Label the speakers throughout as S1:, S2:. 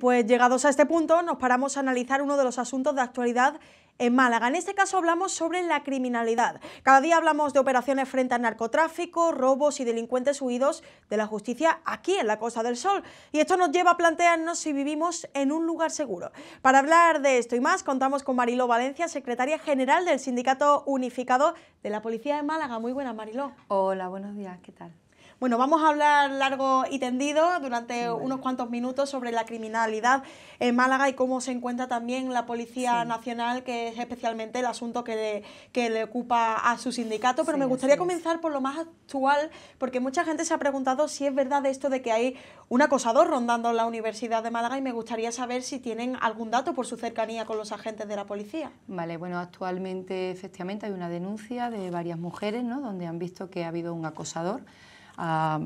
S1: Pues llegados a este punto nos paramos a analizar uno de los asuntos de actualidad en Málaga. En este caso hablamos sobre la criminalidad. Cada día hablamos de operaciones frente al narcotráfico, robos y delincuentes huidos de la justicia aquí en la Costa del Sol. Y esto nos lleva a plantearnos si vivimos en un lugar seguro. Para hablar de esto y más contamos con Mariló Valencia, secretaria general del Sindicato Unificado de la Policía de Málaga. Muy buena Mariló. Hola, buenos días, ¿qué tal? Bueno, vamos a hablar largo y tendido durante unos cuantos minutos sobre la criminalidad en Málaga y cómo se encuentra también la Policía Nacional, que es especialmente el asunto que le, ocupa a su sindicato. Pero me gustaría comenzar por lo más actual, porque mucha gente se ha preguntado si es verdad esto de que hay un acosador rondando la Universidad de Málaga y me gustaría saber si tienen algún dato por su cercanía con los agentes de la policía.
S2: Vale, bueno, actualmente efectivamente hay una denuncia de varias mujeres, ¿no? Donde han visto que ha habido un acosador Ah,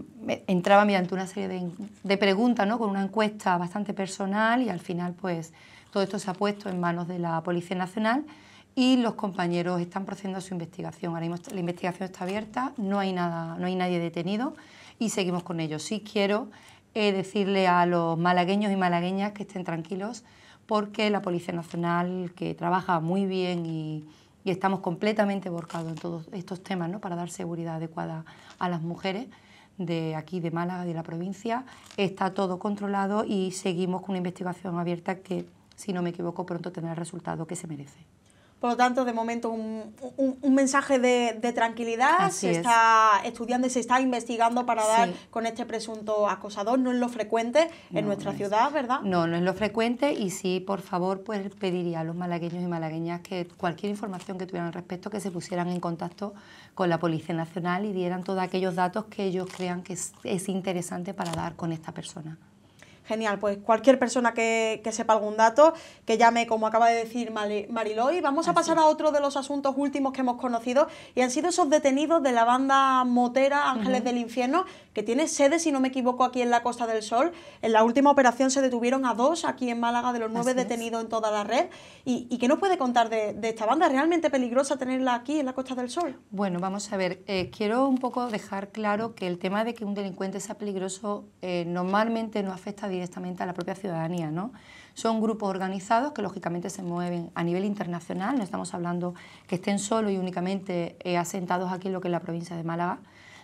S2: entraba mediante una serie de, preguntas, ¿no? con una encuesta bastante personal y al final pues todo esto se ha puesto en manos de la Policía Nacional y los compañeros están procediendo a su investigación. Ahora la investigación está abierta, no hay, nada, no hay nadie detenido y seguimos con ello. Sí quiero eh, decirle a los malagueños y malagueñas que estén tranquilos porque la Policía Nacional, que trabaja muy bien y, y estamos completamente borcados en todos estos temas ¿no? para dar seguridad adecuada a las mujeres, de aquí de Málaga, de la provincia, está todo controlado y seguimos con una investigación abierta que, si no me equivoco, pronto tendrá el resultado que se merece.
S1: Por lo tanto, de momento, un, mensaje de, tranquilidad. se está estudiando y se está investigando para dar con este presunto acosador. No es lo frecuente en nuestra ciudad, ¿verdad? No,
S2: no es lo frecuente y sí, por favor, pues pediría a los malagueños y malagueñas que cualquier información que tuvieran al respecto, que se pusieran en contacto con la Policía Nacional y dieran todos aquellos datos que ellos crean que es interesante para dar con esta persona.
S1: Genial, pues cualquier persona que, sepa algún dato, que llame, como acaba de decir Mariloy. Vamos a pasar a otro de los asuntos últimos que hemos conocido y han sido esos detenidos de la banda motera Ángeles del Infierno, que tiene sede, si no me equivoco, aquí en la Costa del Sol. En la última operación se detuvieron a dos aquí en Málaga de los nueve detenidos en toda la red. ¿Y, y qué nos puede contar de, esta banda? ¿Realmente peligrosa tenerla aquí en la Costa del Sol?
S2: Bueno, vamos a ver. Eh, quiero un poco dejar claro que el tema de que un delincuente sea peligroso eh, normalmente no afecta a directamente a la propia ciudadanía. ¿no? Son grupos organizados que lógicamente se mueven a nivel internacional, no estamos hablando que estén solo y únicamente eh, asentados aquí en lo que es la provincia de Málaga.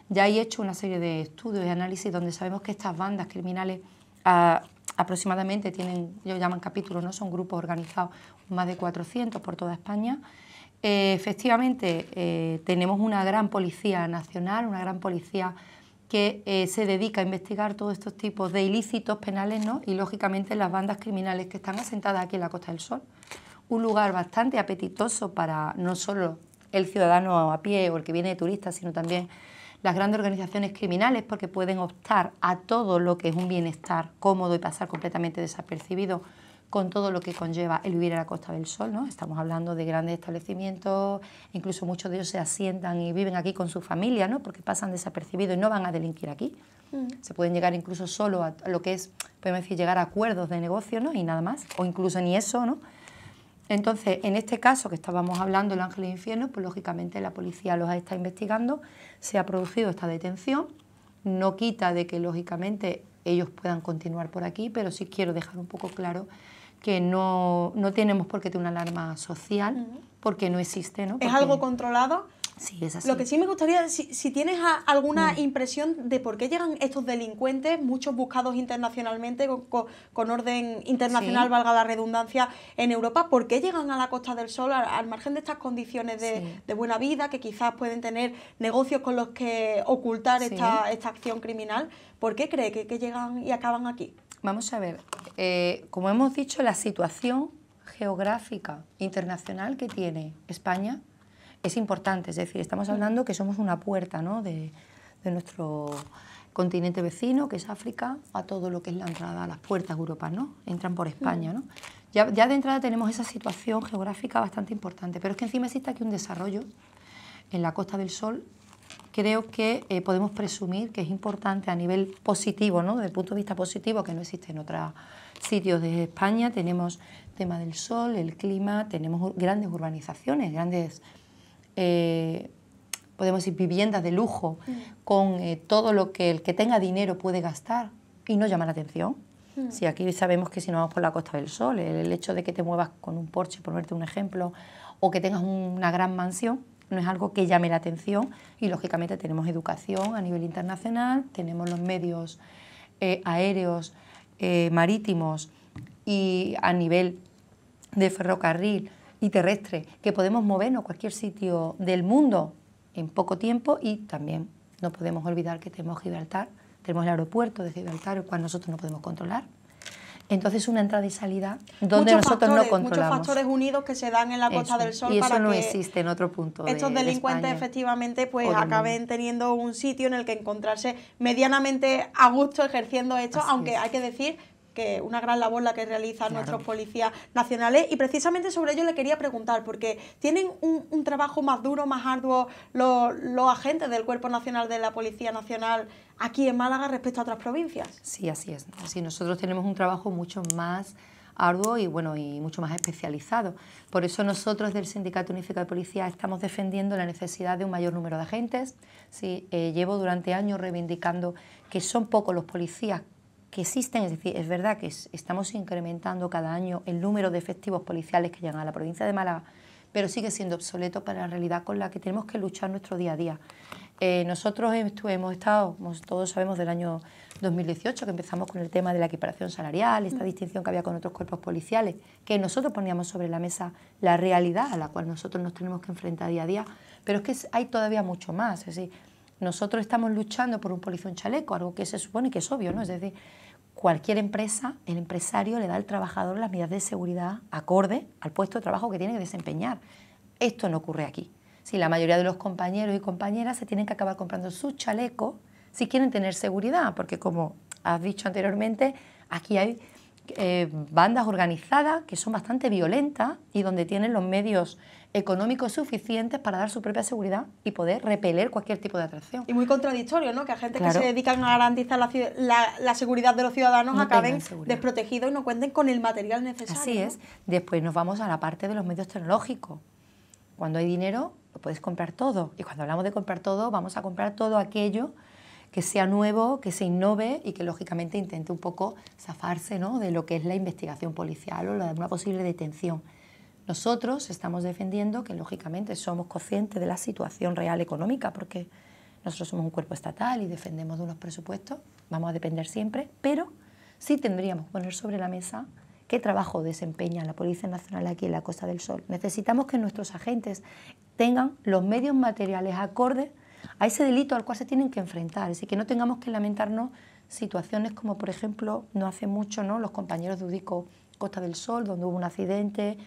S2: Ya he hecho una serie de estudios y análisis donde sabemos que estas bandas criminales ah, aproximadamente tienen, yo llaman capítulos, ¿no? son grupos organizados, más de 400 por toda España. Eh, efectivamente, eh, tenemos una gran policía nacional, una gran policía que eh, se dedica a investigar todos estos tipos de ilícitos penales ¿no? y, lógicamente, las bandas criminales que están asentadas aquí en la Costa del Sol. Un lugar bastante apetitoso para no solo el ciudadano a pie o el que viene de turista, sino también las grandes organizaciones criminales, porque pueden optar a todo lo que es un bienestar cómodo y pasar completamente desapercibido con todo lo que conlleva el vivir a la Costa del Sol. ¿no? Estamos hablando de grandes establecimientos, incluso muchos de ellos se asientan y viven aquí con su familia, ¿no? porque pasan desapercibidos y no van a delinquir aquí. Mm. Se pueden llegar incluso solo a lo que es, podemos decir, llegar a acuerdos de negocio ¿no? y nada más, o incluso ni eso. ¿no? Entonces, en este caso que estábamos hablando, el Ángel del Infierno, pues lógicamente la policía los está investigando, se ha producido esta detención, no quita de que lógicamente ellos puedan continuar por aquí, pero sí quiero dejar un poco claro que no, no tenemos por qué tener una alarma social, porque no existe. ¿no? ¿Es algo
S1: controlado? Sí, es así. Lo que sí me gustaría, si, tienes alguna mm. impresión de por qué llegan estos delincuentes, muchos buscados internacionalmente, con, orden internacional, valga la redundancia, en Europa, ¿por qué llegan a la Costa del Sol al, margen de estas condiciones de, buena vida, que quizás pueden tener negocios con los que ocultar esta, esta acción criminal? ¿Por qué cree que, que llegan y acaban aquí? Vamos a
S2: ver, eh, como hemos dicho, la situación geográfica internacional que tiene España es importante, es decir, estamos hablando que somos una puerta ¿no? de, nuestro continente vecino, que es África, a todo lo que es la entrada a las puertas europeas, ¿no? Entran por España, ¿no? Ya, ya, de entrada tenemos esa situación geográfica bastante importante, pero es que encima existe aquí un desarrollo en la Costa del Sol creo que eh, podemos presumir que es importante a nivel positivo, ¿no? desde el punto de vista positivo, que no existe en otros sitios de España. Tenemos tema del sol, el clima, tenemos grandes urbanizaciones, grandes, eh, podemos decir, viviendas de lujo, mm. con eh, todo lo que el que tenga dinero puede gastar y no llama la atención. Mm. Si aquí sabemos que si nos vamos por la Costa del Sol, el, hecho de que te muevas con un porche por verte un ejemplo, o que tengas una gran mansión, no es algo que llame la atención y lógicamente tenemos educación a nivel internacional, tenemos los medios eh, aéreos, eh, marítimos y a nivel de ferrocarril y terrestre, que podemos movernos a cualquier sitio del mundo en poco tiempo y también no podemos olvidar que tenemos Gibraltar, tenemos el aeropuerto de Gibraltar, el cual nosotros no podemos controlar. Entonces una entrada
S1: y salida donde nosotros factores, no controlamos. Muchos factores unidos que se dan en la Costa del Sol y eso para no existe
S2: en otro punto. Estos delincuentes
S1: efectivamente pues acaben teniendo un sitio en el que encontrarse medianamente a gusto ejerciendo esto, aunque hay que decir que una gran labor la que realizan nuestros policías nacionales y precisamente sobre ello le quería preguntar porque tienen un, trabajo más duro, más arduo los, agentes del Cuerpo Nacional de la Policía Nacional aquí en Málaga respecto a otras provincias.
S2: Sí, así es. Así nosotros tenemos un trabajo mucho más arduo y bueno y mucho más especializado. Por eso nosotros del Sindicato Unificado de Policía estamos defendiendo la necesidad de un mayor número de agentes. Sí, eh, llevo durante años reivindicando que son pocos los policías que existen, es decir, es verdad que estamos incrementando cada año el número de efectivos policiales que llegan a la provincia de Málaga, pero sigue siendo obsoleto para la realidad con la que tenemos que luchar nuestro día a día. Eh, nosotros hemos estado, todos sabemos, del año 2018, que empezamos con el tema de la equiparación salarial, esta mm. distinción que había con otros cuerpos policiales, que nosotros poníamos sobre la mesa la realidad a la cual nosotros nos tenemos que enfrentar día a día, pero es que hay todavía mucho más, nosotros estamos luchando por un polizón chaleco, algo que se supone que es obvio, ¿no? Es decir, cualquier empresa, el empresario le da al trabajador las medidas de seguridad acorde al puesto de trabajo que tiene que desempeñar. Esto no ocurre aquí. Si la mayoría de los compañeros y compañeras se tienen que acabar comprando su chaleco si quieren tener seguridad, porque como has dicho anteriormente, aquí hay eh, bandas organizadas que son bastante violentas y donde tienen los medios económicos suficientes para dar su propia seguridad y poder repeler cualquier tipo de atracción.
S1: Y muy contradictorio, ¿no? Que a gente que se dedica a garantizar la, seguridad de los ciudadanos acaben desprotegidos y no cuenten con el material necesario. Así es. Después nos vamos a la parte de los medios tecnológicos. Cuando
S2: hay dinero, lo puedes comprar todo. Y cuando hablamos de comprar todo, vamos a comprar todo aquello que sea nuevo, que se innove y que lógicamente intente un poco zafarse ¿no? de lo que es la investigación policial o de una posible detención. Nosotros estamos defendiendo que, lógicamente, somos conscientes de la situación real económica, porque nosotros somos un cuerpo estatal y defendemos de unos presupuestos, vamos a depender siempre, pero sí tendríamos que poner sobre la mesa qué trabajo desempeña la Policía Nacional aquí en la Costa del Sol. Necesitamos que nuestros agentes tengan los medios materiales acordes a ese delito al cual se tienen que enfrentar, así que no tengamos que lamentarnos situaciones como, por ejemplo, no hace mucho ¿no? los compañeros de Udico Costa del Sol, donde hubo un accidente,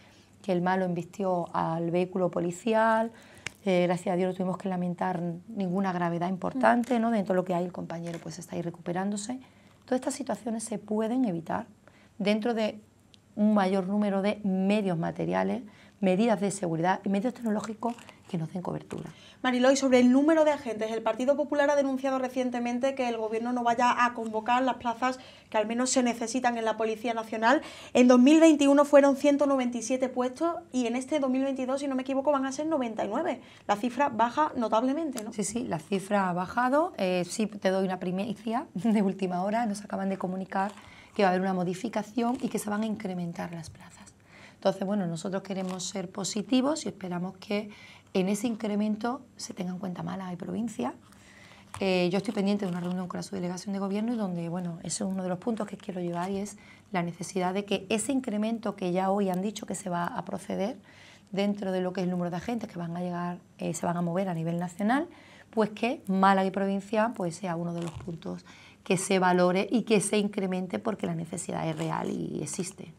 S2: que el malo embistió al vehículo policial. Eh, gracias a Dios no tuvimos que lamentar ninguna gravedad importante, ¿no? Dentro de lo que hay el compañero pues está ahí recuperándose. Todas estas situaciones se pueden evitar dentro de un mayor número de medios materiales, medidas de seguridad y medios tecnológicos que nos den cobertura.
S1: Mariloy, sobre el número de agentes, el Partido Popular ha denunciado recientemente que el Gobierno no vaya a convocar las plazas que al menos se necesitan en la Policía Nacional. En 2021 fueron 197 puestos y en este 2022, si no me equivoco, van a ser 99. La cifra baja notablemente, ¿no? Sí, sí, la cifra ha bajado. Eh, sí, te
S2: doy una primicia de última hora. Nos acaban de comunicar que va a haber una modificación y que se van a incrementar las plazas. Entonces, bueno, nosotros queremos ser positivos y esperamos que en ese incremento se tenga en cuenta Málaga y provincia. Eh, yo estoy pendiente de una reunión con la subdelegación de gobierno y donde, bueno, ese es uno de los puntos que quiero llevar y es la necesidad de que ese incremento que ya hoy han dicho que se va a proceder dentro de lo que es el número de agentes que van a llegar, eh, se van a mover a nivel nacional, pues que Málaga y provincia pues sea uno de los puntos que se valore y que se incremente porque la necesidad es real y existe.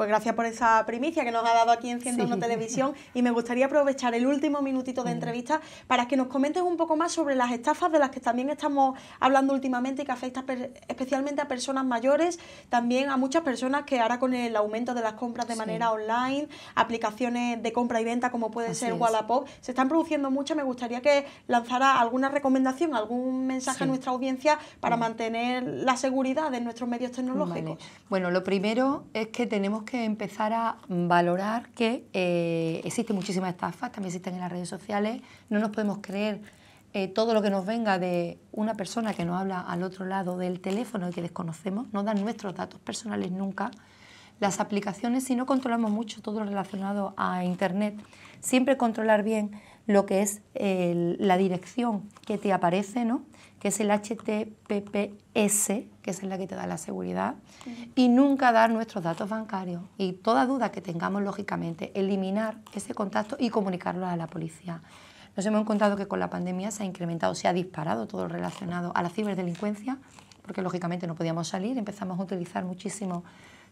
S1: Pues gracias por esa primicia que nos ha dado aquí en 101 Televisión y me gustaría aprovechar el último minutito de entrevista para que nos comentes un poco más sobre las estafas de las que también estamos hablando últimamente y que afecta especialmente a personas mayores, también a muchas personas que ahora con el aumento de las compras de manera online, aplicaciones de compra y venta como puede ser Wallapop, se están produciendo muchas. Me gustaría que lanzara alguna recomendación, algún mensaje a nuestra audiencia para mantener la seguridad de nuestros medios tecnológicos. Bueno, lo primero
S2: es que tenemos que que empezar a valorar que eh, existen muchísimas estafas, también existen en las redes sociales, no nos podemos creer eh, todo lo que nos venga de una persona que nos habla al otro lado del teléfono y que desconocemos, no dan nuestros datos personales nunca. Las aplicaciones, si no controlamos mucho todo lo relacionado a Internet, siempre controlar bien lo que es la dirección que te aparece, ¿no? que es el HTTPS, que es la que te da la seguridad, y nunca dar nuestros datos bancarios y toda duda que tengamos, lógicamente, eliminar ese contacto y comunicarlo a la policía. Nos hemos encontrado que con la pandemia se ha incrementado, se ha disparado todo lo relacionado a la ciberdelincuencia, porque lógicamente no podíamos salir, empezamos a utilizar muchísimo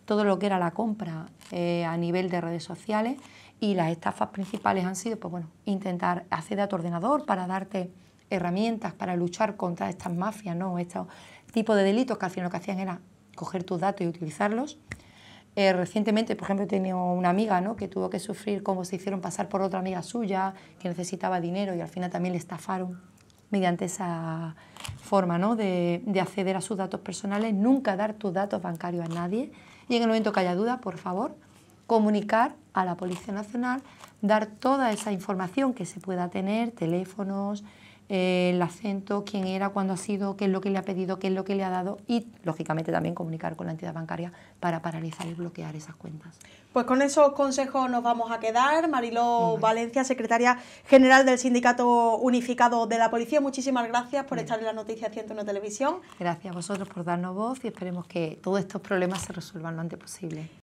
S2: todo lo que era la compra eh, a nivel de redes sociales y las estafas principales han sido, pues, bueno, intentar acceder a tu ordenador para darte herramientas para luchar contra estas mafias, ¿no? Estos tipos de delitos que al final lo que hacían era coger tus datos y utilizarlos. Eh, recientemente, por ejemplo, he tenido una amiga que tuvo que sufrir como se hicieron pasar por otra amiga suya que necesitaba dinero y al final también le estafaron mediante esa forma de acceder a sus datos personales, nunca dar tus datos bancarios a nadie y en el momento que haya duda, por favor, comunicar a la Policía Nacional, dar toda esa información que se pueda tener, teléfonos, eh, el acento, quién era, cuándo ha sido, qué es lo que le ha pedido, qué es lo que le ha dado y, lógicamente, también comunicar con la entidad bancaria para paralizar y
S1: bloquear esas cuentas. Pues con esos consejos nos vamos a quedar. Mariló Valencia, secretaria general del Sindicato Unificado de la Policía, muchísimas gracias por estar en la noticia 101 Televisión.
S2: Gracias a vosotros por darnos voz y esperemos que todos estos problemas se resuelvan lo antes posible.